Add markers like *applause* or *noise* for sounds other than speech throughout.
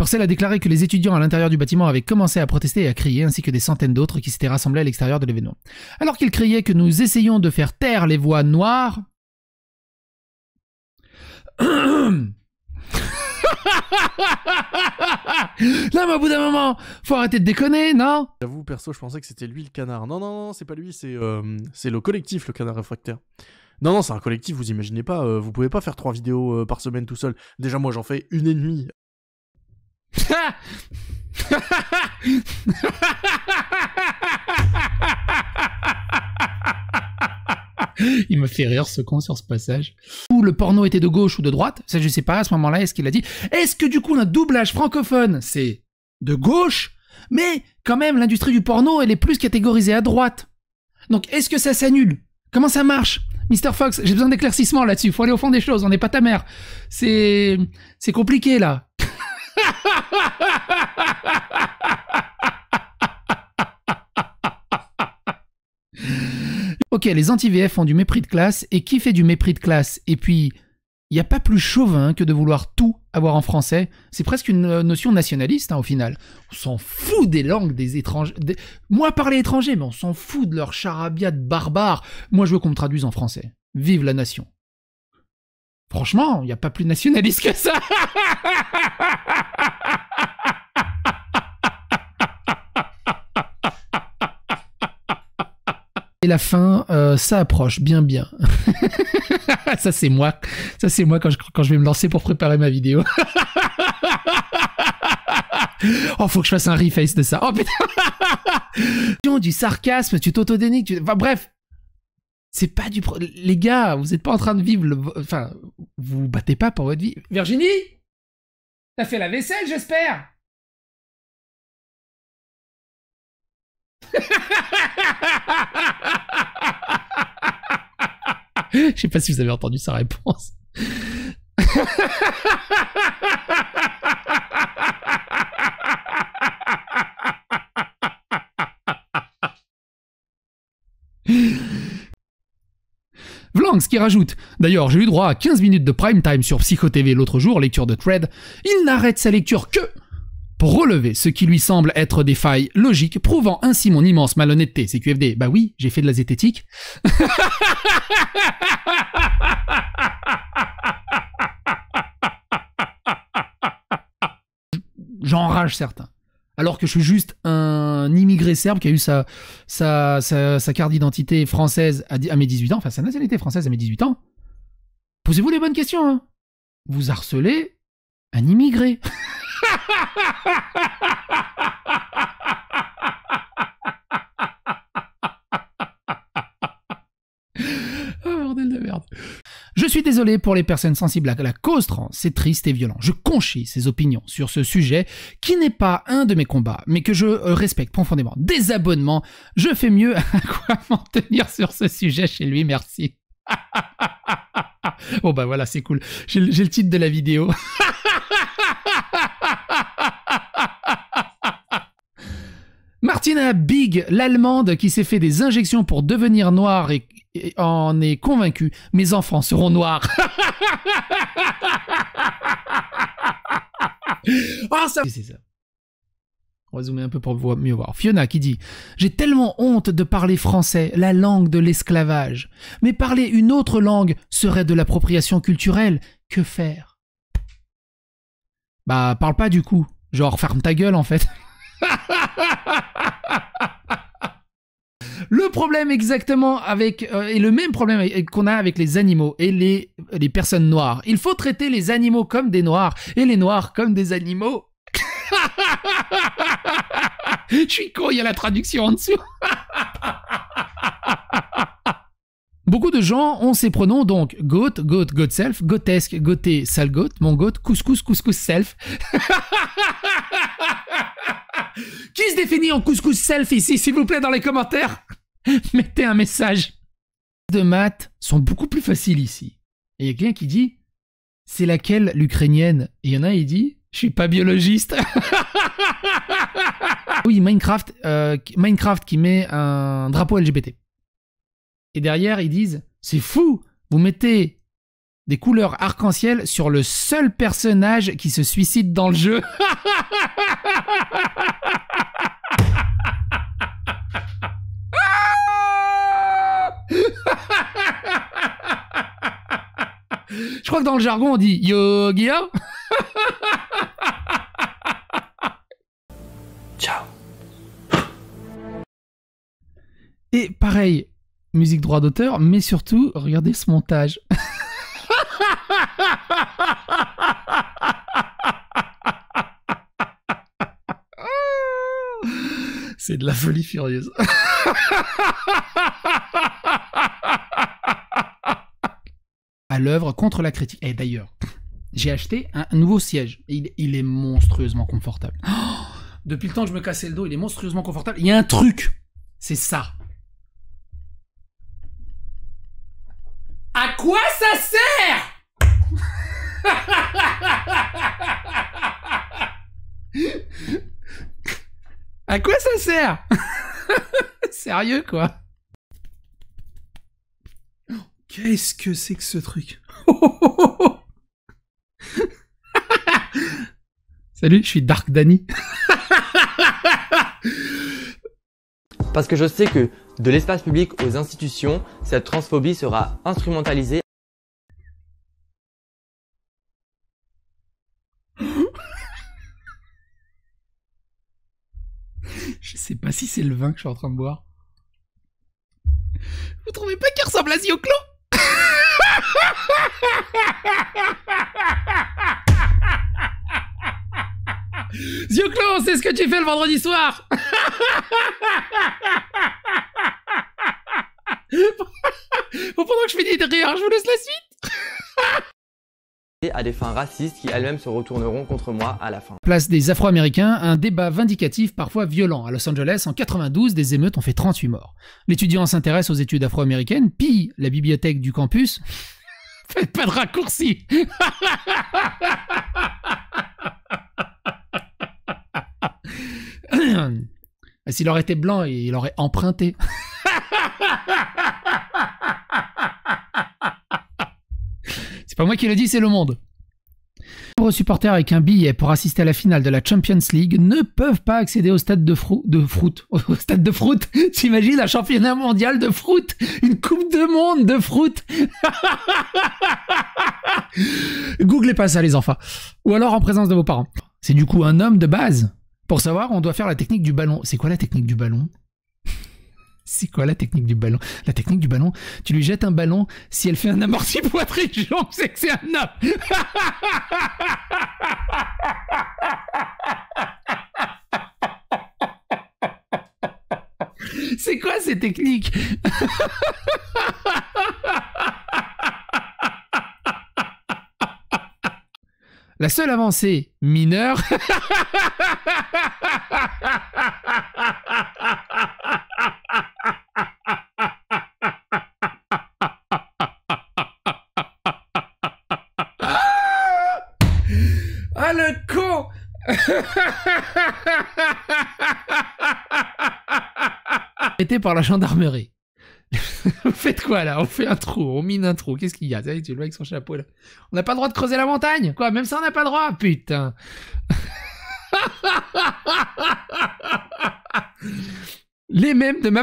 Purcell a déclaré que les étudiants à l'intérieur du bâtiment avaient commencé à protester et à crier, ainsi que des centaines d'autres qui s'étaient rassemblés à l'extérieur de l'événement. Alors qu'il criait que nous essayions de faire taire les voix noires... Là, *coughs* mais au bout d'un moment, faut arrêter de déconner, non J'avoue, perso, je pensais que c'était lui le canard. Non, non, non, c'est pas lui, c'est euh, c'est le collectif, le canard réfractaire. Non, non, c'est un collectif, vous imaginez pas, euh, vous pouvez pas faire trois vidéos euh, par semaine tout seul. Déjà, moi, j'en fais une et demie il me fait rire ce con sur ce passage. Ou le porno était de gauche ou de droite, ça je sais pas à ce moment-là, est-ce qu'il a dit Est-ce que du coup un doublage francophone C'est de gauche, mais quand même l'industrie du porno elle est plus catégorisée à droite. Donc est-ce que ça s'annule Comment ça marche Mister Fox, j'ai besoin d'éclaircissement là-dessus, faut aller au fond des choses, on n'est pas ta mère. C'est. C'est compliqué là. ok, les anti-VF ont du mépris de classe, et qui fait du mépris de classe Et puis, il n'y a pas plus chauvin que de vouloir tout avoir en français. C'est presque une euh, notion nationaliste, hein, au final. On s'en fout des langues des étrangers. Moi, parler étranger, mais on s'en fout de leur charabia de barbare. Moi, je veux qu'on me traduise en français. Vive la nation. Franchement, il n'y a pas plus nationaliste que ça *laughs* Et la fin, euh, ça approche, bien bien. *laughs* ça c'est moi, ça c'est moi quand je, je vais me lancer pour préparer ma vidéo. *laughs* oh, faut que je fasse un reface de ça. Oh putain *laughs* Du sarcasme, tu t'autodéniques, tu... Enfin bref, c'est pas du... Pro... Les gars, vous êtes pas en train de vivre le... Enfin, vous, battez pas pour votre vie. Virginie T'as fait la vaisselle, j'espère *laughs* Je sais pas si vous avez entendu sa réponse. *laughs* Vlans qui rajoute D'ailleurs, j'ai eu droit à 15 minutes de prime time sur Psycho TV l'autre jour, lecture de thread. Il n'arrête sa lecture que pour relever ce qui lui semble être des failles logiques, prouvant ainsi mon immense malhonnêteté. C'est QFD. Bah oui, j'ai fait de la zététique. J'enrage certains. Alors que je suis juste un immigré serbe qui a eu sa, carte d'identité française à, à, mes 18 ans, enfin sa nationalité française à mes 18 ans. Posez-vous les bonnes questions. Hein. Vous harcelez un immigré. *laughs* *laughs* Oh, je suis désolé pour les personnes sensibles à la cause trans, c'est triste et violent. Je conchis ces opinions sur ce sujet qui n'est pas un de mes combats, mais que je euh, respecte profondément. Des abonnements, je fais mieux *laughs* à quoi m'en tenir sur ce sujet chez lui, merci. *laughs* bon bah voilà, c'est cool. J'ai le titre de la vidéo. Martina Big, l'Allemande qui s'est fait des injections pour devenir noire et, en est convaincue, mes enfants seront noirs. oh, *laughs* ça... On va zoomer un peu pour mieux voir. Fiona qui dit J'ai tellement honte de parler français, la langue de l'esclavage. Mais parler une autre langue serait de l'appropriation culturelle. Que faire Bah, parle pas du coup. Genre, ferme ta gueule en fait. *laughs* le problème exactement avec euh, et le même problème qu'on a avec les animaux et les, les personnes noires. Il faut traiter les animaux comme des noirs et les noirs comme des animaux. *laughs* Je suis con, il y a la traduction en dessous. *laughs* Beaucoup de gens ont ces pronoms donc goat, goat, goat self, gothesque, goté, sale mon goat, couscous, couscous self. *laughs* Qui se définit en couscous self ici, s'il vous plaît, dans les commentaires *laughs* Mettez un message. De maths sont beaucoup plus faciles ici. Et il y a quelqu'un qui dit c'est laquelle l'ukrainienne Et il y en a, il dit je suis pas biologiste. *laughs* oui, Minecraft, euh, Minecraft qui met un drapeau LGBT et derrière ils disent c'est fou, vous mettez des couleurs arc-en-ciel sur le seul personnage qui se suicide dans le jeu. Je crois que dans le jargon on dit Yo Guillaume. Ciao. Et pareil, musique droit d'auteur, mais surtout, regardez ce montage. *laughs* C'est de la folie furieuse. à l'œuvre contre la critique. Et d'ailleurs, j'ai acheté un nouveau siège. Il, est monstrueusement confortable. *gasps* Depuis le temps que je me cassais le dos, il est monstrueusement confortable. Il y a un truc. C'est ça. quoi ça sert À quoi ça sert *laughs* Sérieux quoi Qu'est-ce que c'est que ce truc *laughs* Salut, je suis Dark Danny. *laughs* Parce que je sais que de l'espace public aux institutions, cette transphobie sera instrumentalisée. *laughs* je sais pas si c'est le vin que je suis en train de boire. Vous trouvez pas qu'il ressemble à Zioclo *laughs* Zioclo, c'est ce que tu fais le vendredi soir *laughs* bon, pendant que je finis de rire, hein, je vous laisse la suite à des fins racistes qui elles-mêmes se retourneront contre moi à la fin. Place des Afro-Américains, un débat vindicatif parfois violent. À Los Angeles, en 92, des émeutes ont fait 38 morts. L'étudiant s'intéresse aux études afro-américaines, pille la bibliothèque du campus. *laughs* Faites pas de raccourci *laughs* S'il aurait été blanc, il aurait emprunté. *laughs* c'est pas moi qui le dis, c'est le monde. Les supporters avec un billet pour assister à la finale de la Champions League ne peuvent pas accéder au stade de, de fruit. *laughs* Au stade de fruit *laughs* T'imagines un championnat mondial de fruit Une coupe de monde de fruit Googlez pas ça les enfants. Ou alors en présence de vos parents. C'est du coup un homme de base pour savoir, on doit faire la technique du ballon. C'est quoi la technique du ballon *laughs* C'est quoi la technique du ballon La technique du ballon, tu lui jettes un ballon, si elle fait un amorti poitrine *laughs* je c'est que c'est un homme. *laughs* C'est quoi ces techniques La seule avancée mineure ah le con Été par la gendarmerie. *laughs* faites quoi là On fait un trou, on mine un trou. Qu'est-ce qu'il y a Tu le vois avec son chapeau là. On n'a pas le droit de creuser la montagne Quoi Même ça, on n'a pas le droit Putain les mêmes de ma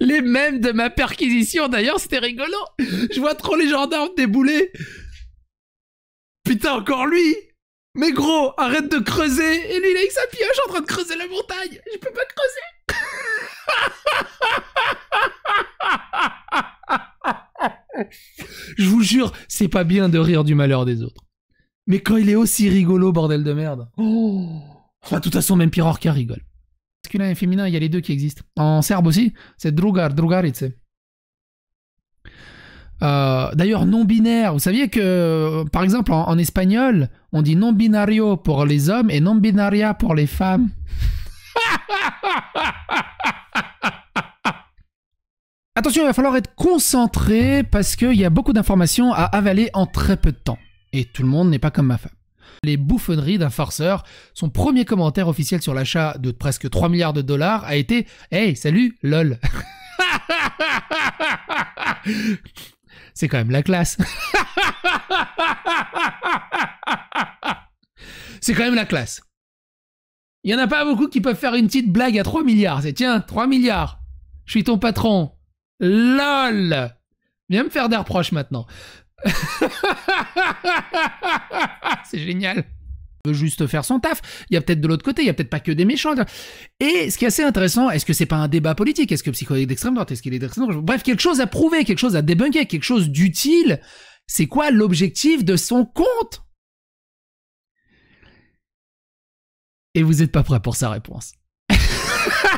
Les mêmes de ma perquisition, d'ailleurs, c'était rigolo. Je vois trop les gendarmes débouler. Putain, encore lui Mais gros, arrête de creuser Et lui, il est avec sa pioche en train de creuser la montagne Je peux pas creuser je vous jure, c'est pas bien de rire du malheur des autres. Mais quand il est aussi rigolo, bordel de merde. Oh. Enfin, de toute façon, même qui rigole. Masculin et féminin, il y a les deux qui existent. En serbe aussi, c'est drugar, drugarice. Euh, d'ailleurs, non-binaire, vous saviez que, par exemple, en, en espagnol, on dit non-binario pour les hommes et non-binaria pour les femmes. *laughs* Attention, il va falloir être concentré parce qu'il y a beaucoup d'informations à avaler en très peu de temps. Et tout le monde n'est pas comme ma femme. Les bouffonneries d'un farceur, son premier commentaire officiel sur l'achat de presque 3 milliards de dollars a été Hey, salut, lol. *laughs* C'est quand même la classe. *laughs* C'est quand même la classe. Il n'y en a pas beaucoup qui peuvent faire une petite blague à 3 milliards. C'est tiens, 3 milliards. Je suis ton patron. LOL Viens me faire des reproches maintenant. *laughs* c'est génial. Il veut juste faire son taf. Il y a peut-être de l'autre côté, il y a peut-être pas que des méchants. Et ce qui est assez intéressant, est-ce que c'est pas un débat politique Est-ce que psychologue d'extrême droite Est-ce qu'il est d'extrême droite Bref, quelque chose à prouver, quelque chose à débunker, quelque chose d'utile. C'est quoi l'objectif de son compte Et vous n'êtes pas prêt pour sa réponse. *laughs*